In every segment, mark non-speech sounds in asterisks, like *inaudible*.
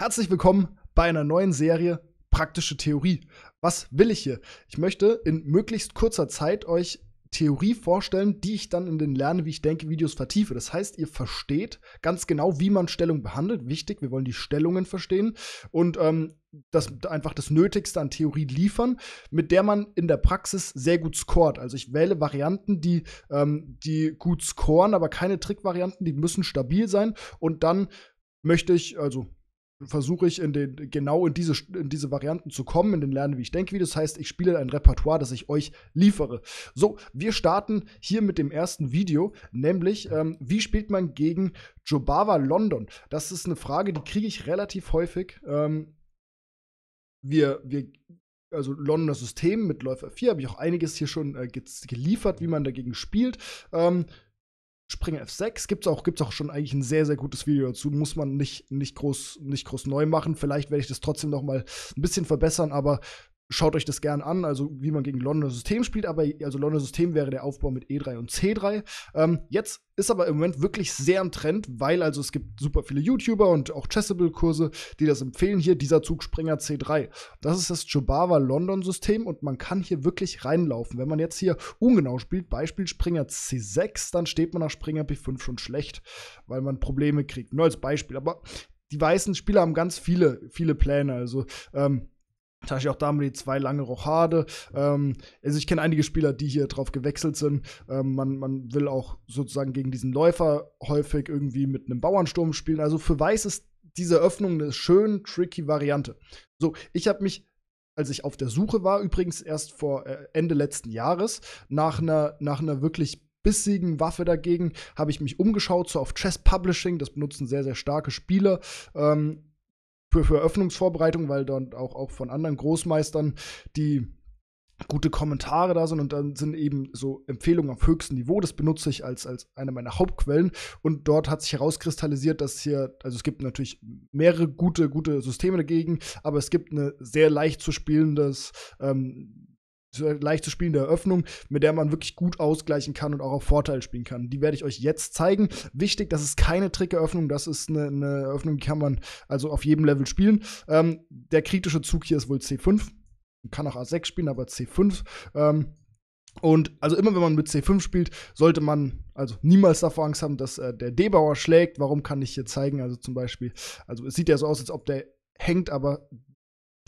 Herzlich willkommen bei einer neuen Serie Praktische Theorie. Was will ich hier? Ich möchte in möglichst kurzer Zeit euch Theorie vorstellen, die ich dann in den Lerne, wie ich denke, Videos vertiefe. Das heißt, ihr versteht ganz genau, wie man Stellung behandelt. Wichtig, wir wollen die Stellungen verstehen und ähm, das, einfach das Nötigste an Theorie liefern, mit der man in der Praxis sehr gut scoret. Also ich wähle Varianten, die, ähm, die gut scoren, aber keine Trickvarianten, die müssen stabil sein und dann möchte ich, also versuche ich in den, genau in diese, in diese Varianten zu kommen, in den Lernen, wie ich denke, wie das heißt, ich spiele ein Repertoire, das ich euch liefere. So, wir starten hier mit dem ersten Video, nämlich, ähm, wie spielt man gegen Jobava London? Das ist eine Frage, die kriege ich relativ häufig. Ähm, wir, wir, also Londoner System mit Läufer 4 habe ich auch einiges hier schon äh, geliefert, wie man dagegen spielt. Ähm, Spring F6 gibt's auch, gibt's auch schon eigentlich ein sehr, sehr gutes Video dazu. Muss man nicht, nicht groß, nicht groß neu machen. Vielleicht werde ich das trotzdem noch mal ein bisschen verbessern, aber Schaut euch das gern an, also wie man gegen Londoner System spielt, aber also Londoner System wäre der Aufbau mit E3 und C3. Ähm, jetzt ist aber im Moment wirklich sehr im Trend, weil also es gibt super viele YouTuber und auch Chessable-Kurse, die das empfehlen. Hier dieser Zugspringer C3. Das ist das Chobava London System und man kann hier wirklich reinlaufen. Wenn man jetzt hier ungenau spielt, Beispiel Springer C6, dann steht man nach Springer B5 schon schlecht, weil man Probleme kriegt. Nur als Beispiel. Aber die weißen Spieler haben ganz viele, viele Pläne. Also, ähm, Tatsächlich auch damit die zwei lange Rochade. Ähm, also ich kenne einige Spieler, die hier drauf gewechselt sind. Ähm, man, man will auch sozusagen gegen diesen Läufer häufig irgendwie mit einem Bauernsturm spielen. Also für Weiß ist diese Öffnung eine schön tricky Variante. So, ich habe mich als ich auf der Suche war, übrigens erst vor äh, Ende letzten Jahres, nach einer, nach einer wirklich bissigen Waffe dagegen, habe ich mich umgeschaut, so auf Chess Publishing, das benutzen sehr, sehr starke Spieler, ähm, für, für Eröffnungsvorbereitung, weil dann auch, auch von anderen Großmeistern, die gute Kommentare da sind und dann sind eben so Empfehlungen auf höchstem Niveau. Das benutze ich als, als eine meiner Hauptquellen. Und dort hat sich herauskristallisiert, dass hier, also es gibt natürlich mehrere gute, gute Systeme dagegen, aber es gibt eine sehr leicht zu spielendes ähm, leicht zu spielende Eröffnung, mit der man wirklich gut ausgleichen kann und auch auf Vorteil spielen kann. Die werde ich euch jetzt zeigen. Wichtig, das ist keine Trickeröffnung, das ist eine, eine Eröffnung, die kann man also auf jedem Level spielen. Ähm, der kritische Zug hier ist wohl C5. Man kann auch A6 spielen, aber C5. Ähm, und also immer wenn man mit C5 spielt, sollte man also niemals davor Angst haben, dass äh, der D-Bauer schlägt. Warum kann ich hier zeigen? Also zum Beispiel, also es sieht ja so aus, als ob der hängt, aber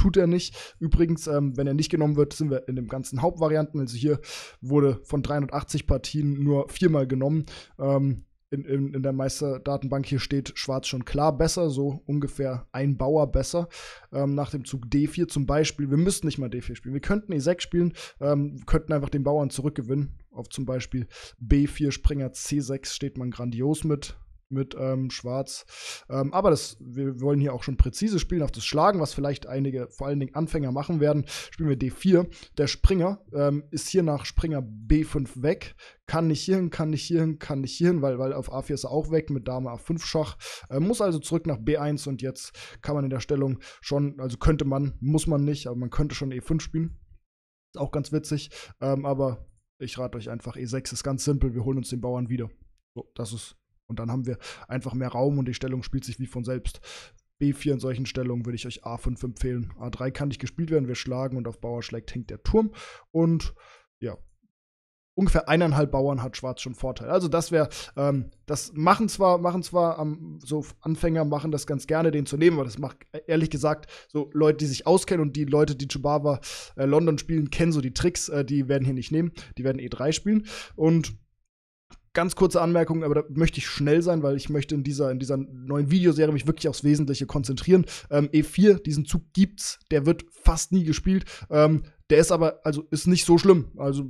tut er nicht. Übrigens, ähm, wenn er nicht genommen wird, sind wir in den ganzen Hauptvarianten. Also hier wurde von 380 Partien nur viermal genommen. Ähm, in, in, in, der Meisterdatenbank hier steht Schwarz schon klar besser, so ungefähr ein Bauer besser. Ähm, nach dem Zug D4 zum Beispiel, wir müssten nicht mal D4 spielen, wir könnten E6 spielen, ähm, könnten einfach den Bauern zurückgewinnen. Auf zum Beispiel B4 Springer C6 steht man grandios mit mit ähm, Schwarz. Ähm, aber das, wir wollen hier auch schon präzise spielen auf das Schlagen, was vielleicht einige, vor allen Dingen Anfänger machen werden. Spielen wir D4. Der Springer ähm, ist hier nach Springer B5 weg. Kann nicht hierhin, kann nicht hierhin, kann nicht hierhin, weil, weil auf A4 ist er auch weg mit Dame A5 Schach. Äh, muss also zurück nach B1 und jetzt kann man in der Stellung schon, also könnte man, muss man nicht, aber man könnte schon E5 spielen. Ist auch ganz witzig. Ähm, aber ich rate euch einfach, E6 ist ganz simpel, wir holen uns den Bauern wieder. So, das ist und dann haben wir einfach mehr Raum und die Stellung spielt sich wie von selbst. B4 in solchen Stellungen würde ich euch A5 empfehlen. A3 kann nicht gespielt werden, wir schlagen und auf Bauer schlägt, hängt der Turm. Und ja, ungefähr eineinhalb Bauern hat Schwarz schon Vorteil. Also das wäre, ähm, das machen zwar, machen zwar ähm, so Anfänger machen das ganz gerne, den zu nehmen, aber das macht e-, ehrlich gesagt so Leute, die sich auskennen und die Leute, die Chubaba äh, London spielen, kennen so die Tricks, äh, die werden hier nicht nehmen, die werden E3 spielen und ganz kurze Anmerkung, aber da möchte ich schnell sein, weil ich möchte in dieser, in dieser neuen Videoserie mich wirklich aufs Wesentliche konzentrieren. Ähm, E4, diesen Zug gibt's, der wird fast nie gespielt. Ähm, der ist aber, also ist nicht so schlimm. Also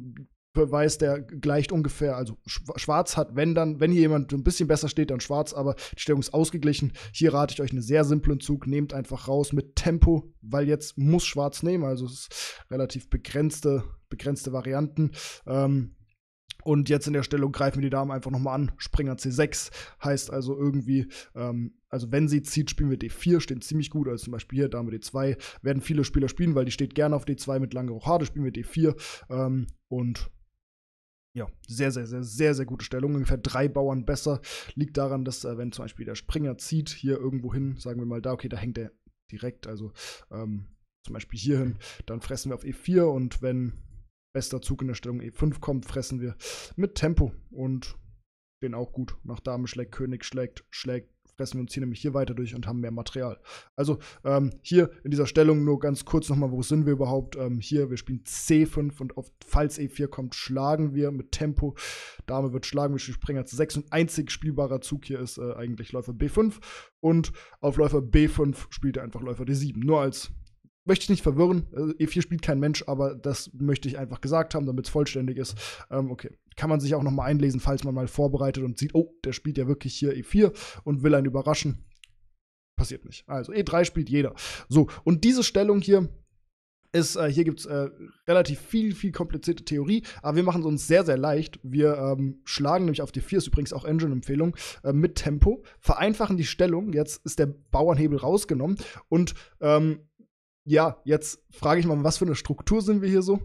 Beweis, der gleicht ungefähr, also schwarz hat, wenn dann, wenn hier jemand ein bisschen besser steht, dann schwarz, aber die Stellung ist ausgeglichen. Hier rate ich euch einen sehr simplen Zug, nehmt einfach raus mit Tempo, weil jetzt muss schwarz nehmen, also es ist relativ begrenzte, begrenzte Varianten. Ähm, und jetzt in der Stellung greifen wir die Dame einfach nochmal an. Springer C6 heißt also irgendwie, ähm, also wenn sie zieht, spielen wir D4, stehen ziemlich gut. Also zum Beispiel hier Dame D2 werden viele Spieler spielen, weil die steht gerne auf D2 mit langer Rochade, spielen wir D4. Ähm, und ja, sehr, sehr, sehr, sehr, sehr gute Stellung. Ungefähr drei Bauern besser. Liegt daran, dass, äh, wenn zum Beispiel der Springer zieht, hier irgendwo hin, sagen wir mal da, okay, da hängt er direkt, also ähm, zum Beispiel hier hin, dann fressen wir auf E4 und wenn bester Zug in der Stellung E5 eh, kommt, fressen wir mit Tempo und den auch gut. Nach Dame schlägt, König schlägt, schlägt, fressen wir uns hier nämlich hier weiter durch und haben mehr Material. Also ähm, hier in dieser Stellung nur ganz kurz nochmal, wo sind wir überhaupt? Ähm, hier, wir spielen C5 und auf, falls E4 kommt, schlagen wir mit Tempo. Dame wird schlagen, wir spielen Springer zu 6 und einzig spielbarer Zug hier ist äh, eigentlich Läufer B5 und auf Läufer B5 spielt er einfach Läufer D7. Nur als möchte ich nicht verwirren. Äh, E4 spielt kein Mensch, aber das möchte ich einfach gesagt haben, damit es vollständig ist. Ähm, okay. Kann man sich auch nochmal einlesen, falls man mal vorbereitet und sieht, oh, der spielt ja wirklich hier E4 und will einen überraschen. Passiert nicht. Also E3 spielt jeder. So, und diese Stellung hier, ist, äh, hier gibt es äh, relativ viel, viel komplizierte Theorie, aber wir machen es uns sehr, sehr leicht. Wir ähm, schlagen nämlich auf D4, ist übrigens auch Engine-Empfehlung, äh, mit Tempo, vereinfachen die Stellung, jetzt ist der Bauernhebel rausgenommen und ähm, ja, jetzt frage ich mal, was für eine Struktur sind wir hier so?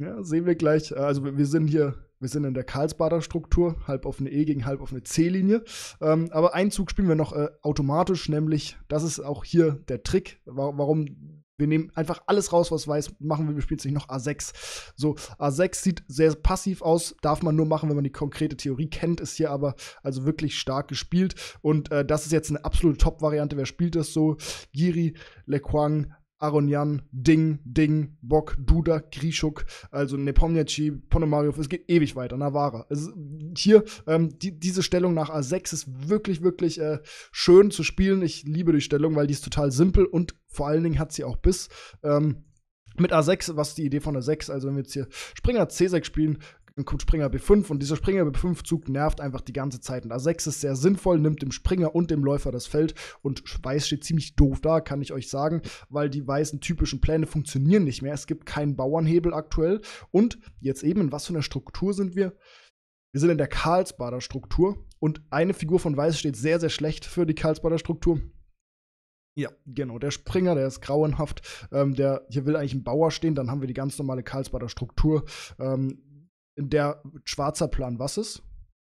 Ja, sehen wir gleich. Äh, also wir sind hier, wir sind in der Karlsbader Struktur, halb auf eine E gegen halb auf eine C-Linie. Ähm, aber einen Zug spielen wir noch äh, automatisch, nämlich, das ist auch hier der Trick, wa warum wir nehmen einfach alles raus, was weiß, machen wir, wir spielen es nicht noch A6. So, A6 sieht sehr passiv aus, darf man nur machen, wenn man die konkrete Theorie kennt, ist hier aber also wirklich stark gespielt. Und äh, das ist jetzt eine absolute Top-Variante. Wer spielt das so? Giri, Lequang, Aronian, Ding, Ding, Bock, Duda, Grischuk, also Nepomniachtchi, Ponomariov, es geht ewig weiter, Navarra. Also hier, ähm, die, diese Stellung nach A6 ist wirklich, wirklich äh, schön zu spielen. Ich liebe die Stellung, weil die ist total simpel und vor allen Dingen hat sie auch Biss. Ähm, mit A6, was ist die Idee von A6, also wenn wir jetzt hier Springer C6 spielen, dann kommt Springer B5 und dieser Springer B5-Zug nervt einfach die ganze Zeit. Und A6 ist sehr sinnvoll, nimmt dem Springer und dem Läufer das Feld und Weiß steht ziemlich doof da, kann ich euch sagen, weil die weißen typischen Pläne funktionieren nicht mehr. Es gibt keinen Bauernhebel aktuell und jetzt eben, in was für einer Struktur sind wir? Wir sind in der Karlsbader Struktur und eine Figur von Weiß steht sehr, sehr schlecht für die Karlsbader Struktur. Ja, genau. Der Springer, der ist grauenhaft. Ähm, der hier will eigentlich ein Bauer stehen. Dann haben wir die ganz normale Karlsbader Struktur. Ähm, der schwarzer Plan was ist?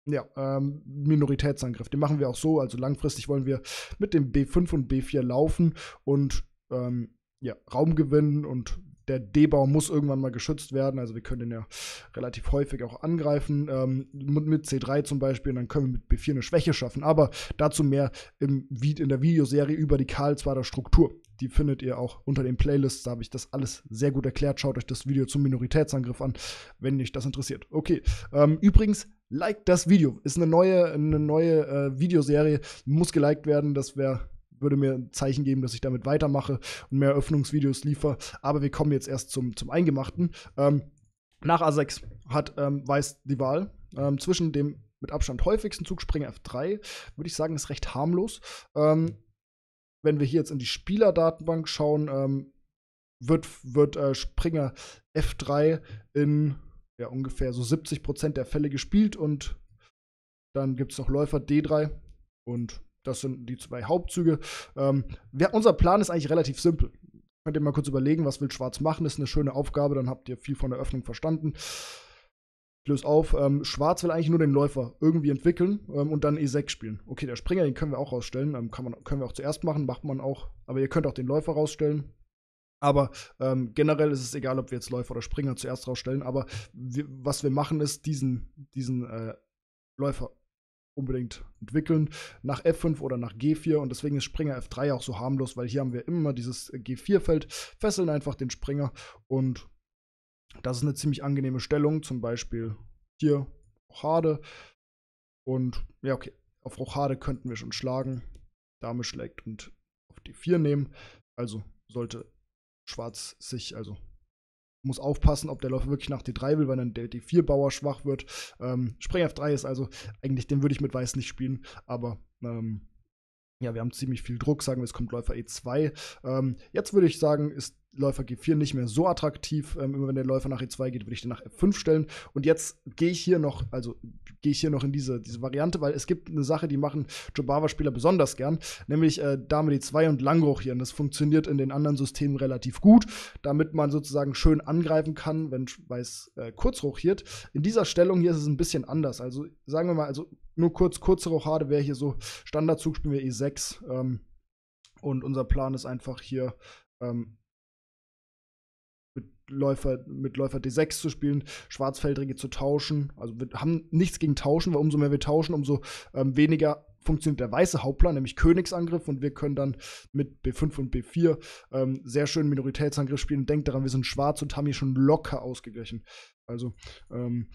Ja, ähm, Minoritätsangriff. Den machen wir auch so. Also langfristig wollen wir mit dem B5 und B4 laufen und ähm, ja, Raum gewinnen und der D-Bau muss irgendwann mal geschützt werden. Also wir können den ja relativ häufig auch angreifen. Ähm, mit C3 zum Beispiel. Und dann können wir mit B4 eine Schwäche schaffen. Aber dazu mehr im, in der Videoserie über die Karlswader Struktur. Die findet ihr auch unter den Playlists. Da habe ich das alles sehr gut erklärt. Schaut euch das Video zum Minoritätsangriff an, wenn euch das interessiert. Okay. Ähm, übrigens, like das Video. Ist eine neue, eine neue äh, Videoserie. Muss geliked werden. Das wäre würde mir ein Zeichen geben, dass ich damit weitermache und mehr Eröffnungsvideos liefere. Aber wir kommen jetzt erst zum, zum Eingemachten. Ähm, nach A6 hat ähm, Weiß die Wahl ähm, zwischen dem mit Abstand häufigsten Zugspringer F3, würde ich sagen, ist recht harmlos. Ähm, wenn wir hier jetzt in die Spielerdatenbank schauen, ähm, wird, wird äh, Springer F3 in ja, ungefähr so 70% der Fälle gespielt und dann gibt es noch Läufer D3 und das sind die zwei Hauptzüge. Ähm, wir, unser Plan ist eigentlich relativ simpel. Könnt ihr mal kurz überlegen, was will Schwarz machen? Ist eine schöne Aufgabe, dann habt ihr viel von der Öffnung verstanden. Ich löse auf. Ähm, Schwarz will eigentlich nur den Läufer irgendwie entwickeln ähm, und dann E6 spielen. Okay, der Springer, den können wir auch rausstellen. Ähm, kann man, können wir auch zuerst machen, macht man auch. Aber ihr könnt auch den Läufer rausstellen. Aber ähm, generell ist es egal, ob wir jetzt Läufer oder Springer zuerst rausstellen. Aber wir, was wir machen, ist diesen, diesen äh, Läufer unbedingt entwickeln, nach F5 oder nach G4 und deswegen ist Springer F3 auch so harmlos, weil hier haben wir immer dieses äh, G4-Feld, fesseln einfach den Springer und das ist eine ziemlich angenehme Stellung, zum Beispiel hier Rochade und ja okay, auf Rochade könnten wir schon schlagen, Dame schlägt und auf D4 nehmen, also sollte Schwarz sich, also muss aufpassen, ob der Läufer wirklich nach D3 will, weil dann der D4-Bauer schwach wird. Ähm, Spring F3 ist also, eigentlich den würde ich mit Weiß nicht spielen, aber ähm, ja, wir haben ziemlich viel Druck, sagen wir, es kommt Läufer E2. Ähm, jetzt würde ich sagen, ist Läufer G4 nicht mehr so attraktiv. Ähm, immer wenn der Läufer nach E2 geht, würde ich den nach F5 stellen. Und jetzt gehe ich hier noch, also gehe ich hier noch in diese, diese Variante, weil es gibt eine Sache, die machen Jobava-Spieler besonders gern, nämlich äh, Dame D2 und Langroch hier. Und das funktioniert in den anderen Systemen relativ gut, damit man sozusagen schön angreifen kann, wenn Weiß äh, kurz rochiert. In dieser Stellung hier ist es ein bisschen anders. Also sagen wir mal, also nur kurz, kurze Rochade wäre hier so, Standardzug spielen wir E6. Ähm, und unser Plan ist einfach hier ähm, mit, Läufer, mit Läufer D6 zu spielen, Schwarzfeldrige zu tauschen. Also wir haben nichts gegen Tauschen, weil umso mehr wir tauschen, umso ähm, weniger funktioniert der weiße Hauptplan, nämlich Königsangriff. Und wir können dann mit B5 und B4 ähm, sehr schön Minoritätsangriff spielen. Denkt daran, wir sind schwarz und haben hier schon locker ausgeglichen. Also ähm,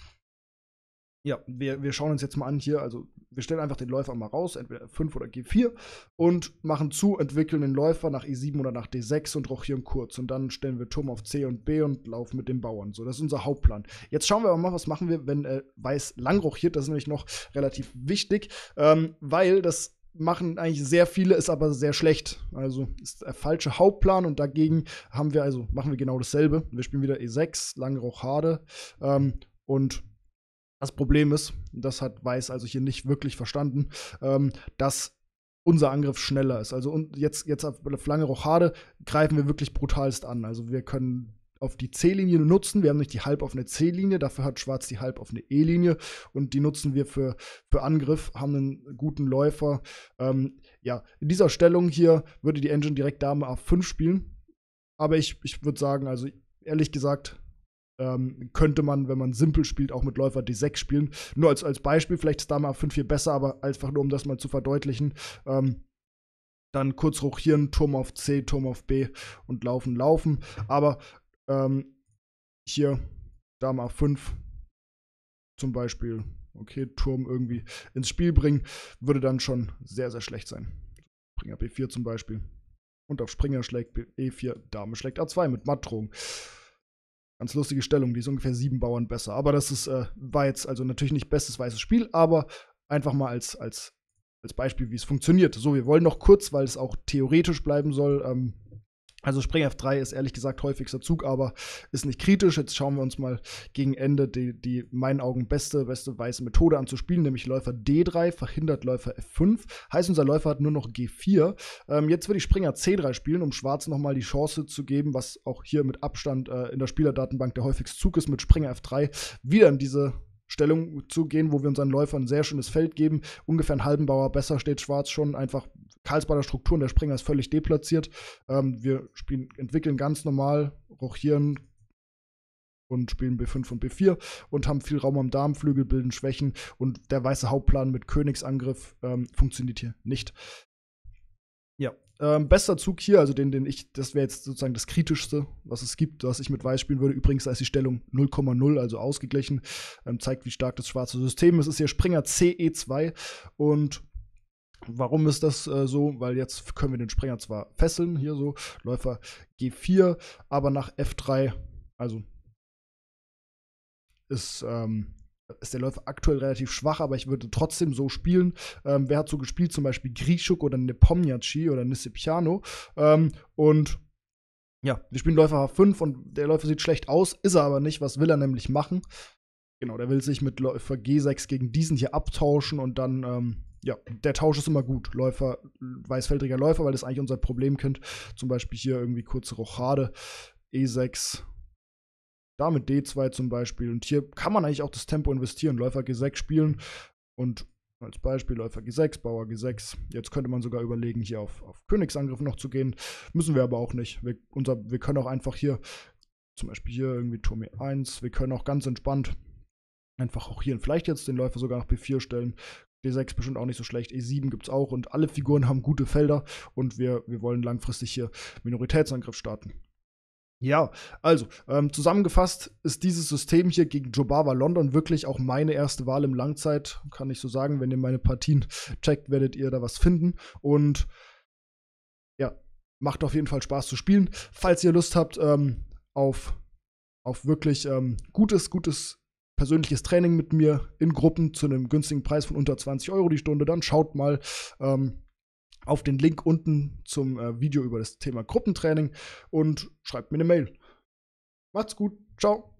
ja, wir, wir schauen uns jetzt mal an hier, also wir stellen einfach den Läufer mal raus, entweder F5 oder G4 und machen zu, entwickeln den Läufer nach E7 oder nach D6 und rochieren kurz und dann stellen wir Turm auf C und B und laufen mit dem Bauern. So, das ist unser Hauptplan. Jetzt schauen wir aber mal, was machen wir, wenn äh, Weiß lang rochiert, das ist nämlich noch relativ wichtig, ähm, weil das machen eigentlich sehr viele, ist aber sehr schlecht. Also ist der falsche Hauptplan und dagegen haben wir also, machen wir genau dasselbe. Wir spielen wieder E6, lang Rochade ähm, und das Problem ist, das hat Weiß also hier nicht wirklich verstanden, ähm, dass unser Angriff schneller ist. Also und jetzt, jetzt auf lange Rochade greifen wir wirklich brutalst an. Also wir können auf die C-Linie nutzen. Wir haben nicht die halb auf eine C-Linie, dafür hat Schwarz die halb auf eine E-Linie und die nutzen wir für, für Angriff, haben einen guten Läufer. Ähm, ja, in dieser Stellung hier würde die Engine direkt Dame A5 spielen. Aber ich, ich würde sagen, also ehrlich gesagt, ähm, könnte man, wenn man simpel spielt, auch mit Läufer D6 spielen. Nur als, als Beispiel, vielleicht ist Dame A5 hier besser, aber einfach nur, um das mal zu verdeutlichen. Ähm, dann kurz rochieren, Turm auf C, Turm auf B und laufen, laufen. Aber ähm, hier Dame A5 zum Beispiel, okay, Turm irgendwie ins Spiel bringen, würde dann schon sehr, sehr schlecht sein. Springer B4 zum Beispiel. Und auf Springer schlägt E4, Dame schlägt A2 mit Matt Ganz lustige Stellung, die ist ungefähr sieben Bauern besser. Aber das ist, äh, war jetzt also natürlich nicht bestes weißes Spiel, aber einfach mal als, als, als Beispiel, wie es funktioniert. So, wir wollen noch kurz, weil es auch theoretisch bleiben soll, ähm, also Spring F3 ist ehrlich gesagt häufigster Zug, aber ist nicht kritisch. Jetzt schauen wir uns mal gegen Ende die, die meinen Augen beste, beste weiße Methode anzuspielen, nämlich Läufer D3 verhindert Läufer F5. Heißt, unser Läufer hat nur noch G4. Ähm, jetzt würde ich Springer C3 spielen, um Schwarz nochmal die Chance zu geben, was auch hier mit Abstand äh, in der Spielerdatenbank der häufigste Zug ist, mit Springer F3 wieder in diese Stellung zu gehen, wo wir unseren Läufern ein sehr schönes Feld geben. Ungefähr einen halben Bauer besser steht Schwarz schon einfach Karlsbader Strukturen. Der Springer ist völlig deplatziert. Ähm, wir spielen, entwickeln ganz normal, rochieren und spielen B5 und B4 und haben viel Raum am Darmflügel, bilden Schwächen und der weiße Hauptplan mit Königsangriff ähm, funktioniert hier nicht. Ähm, bester Zug hier, also den, den ich, das wäre jetzt sozusagen das kritischste, was es gibt, was ich mit Weiß spielen würde. Übrigens, da ist die Stellung 0,0, also ausgeglichen. Ähm, zeigt, wie stark das schwarze System ist. Es ist hier Springer CE2 und Warum ist das äh, so? Weil jetzt können wir den Springer zwar fesseln, hier so, Läufer G4, aber nach F3, also ist ähm, ist der Läufer aktuell relativ schwach, aber ich würde trotzdem so spielen. Ähm, wer hat so gespielt? Zum Beispiel Grischuk oder Nepomniachi oder Nisipiano. Ähm, und ja, wir spielen Läufer H5 und der Läufer sieht schlecht aus, ist er aber nicht. Was will er nämlich machen? Genau, der will sich mit Läufer G6 gegen diesen hier abtauschen und dann, ähm, ja, der Tausch ist immer gut. Läufer, weißfeldriger Läufer, weil das eigentlich unser Problem kennt. Zum Beispiel hier irgendwie kurze Rochade, E6, da mit D2 zum Beispiel. Und hier kann man eigentlich auch das Tempo investieren, Läufer G6 spielen und als Beispiel Läufer G6, Bauer G6. Jetzt könnte man sogar überlegen, hier auf, auf Königsangriff noch zu gehen. Müssen wir aber auch nicht. Wir, unser, wir können auch einfach hier, zum Beispiel hier irgendwie Turm E1, wir können auch ganz entspannt einfach auch hier vielleicht jetzt den Läufer sogar nach B4 stellen. D6 bestimmt auch nicht so schlecht, E7 gibt es auch und alle Figuren haben gute Felder und wir, wir wollen langfristig hier Minoritätsangriff starten. Ja, also ähm, zusammengefasst ist dieses System hier gegen Jobava London wirklich auch meine erste Wahl im Langzeit. Kann ich so sagen, wenn ihr meine Partien *laughs* checkt, werdet ihr da was finden. Und ja, macht auf jeden Fall Spaß zu spielen. Falls ihr Lust habt ähm, auf, auf wirklich ähm, gutes, gutes persönliches Training mit mir in Gruppen zu einem günstigen Preis von unter 20 Euro die Stunde, dann schaut mal. Ähm, auf den Link unten zum äh, Video über das Thema Gruppentraining und schreibt mir eine Mail. Macht's gut. Ciao.